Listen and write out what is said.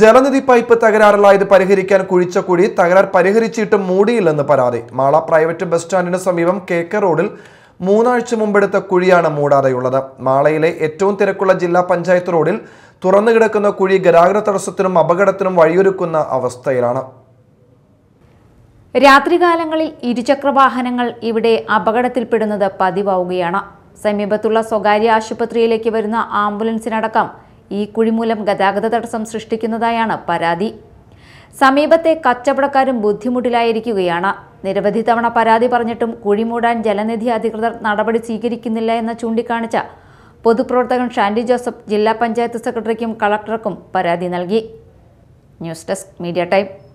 Jalanidhi pipe തകരാറിലായത് പരിഹരിക്കാൻ കുഴിച്ച കുഴി തകരാർ പരിഹരിച്ചിട്ടും മൂടിയില്ലെന്ന് പരാതി മാള പ്രൈവറ്റ് ബസ് സ്റ്റാൻഡിന് സമീപം കെ റോഡിൽ മൂന്നാഴ്ച മുമ്പെടുത്ത കുഴിയാണ് മൂടാതെയുള്ളത് മാളയിലെ ഏറ്റവും തിരക്കുള്ള ജില്ലാ പഞ്ചായത്ത് റോഡിൽ തുറന്നു കിടക്കുന്ന കുഴി ഗതാഗത തടസ്സത്തിനും അപകടത്തിനും വഴിയൊരുക്കുന്ന അവസ്ഥയിലാണ് രാത്രികാലങ്ങളിൽ ഇരുചക്രവാഹനങ്ങൾ ഇവിടെ അപകടത്തിൽപ്പെടുന്നത് പതിവാവുകയാണ് സമീപത്തുള്ള സ്വകാര്യ ആശുപത്രിയിലേക്ക് വരുന്ന ആംബുലൻസിനടക്കം ഈ കുഴിമൂലം ഗതാഗത തടസ്സം സൃഷ്ടിക്കുന്നതായാണ് പരാതി സമീപത്തെ കച്ചവടക്കാരും ബുദ്ധിമുട്ടിലായിരിക്കുകയാണ് നിരവധി തവണ പരാതി പറഞ്ഞിട്ടും കുഴിമൂടാൻ ജലനിധി അധികൃതർ നടപടി സ്വീകരിക്കുന്നില്ല എന്ന് ചൂണ്ടിക്കാണിച്ച പൊതുപ്രവർത്തകൻ ഷാൻഡി ജോസഫ് ജില്ലാ പഞ്ചായത്ത് സെക്രട്ടറിക്കും കളക്ടർക്കും പരാതി നൽകി ന്യൂസ് ഡെസ്ക് മീഡിയ ടൈം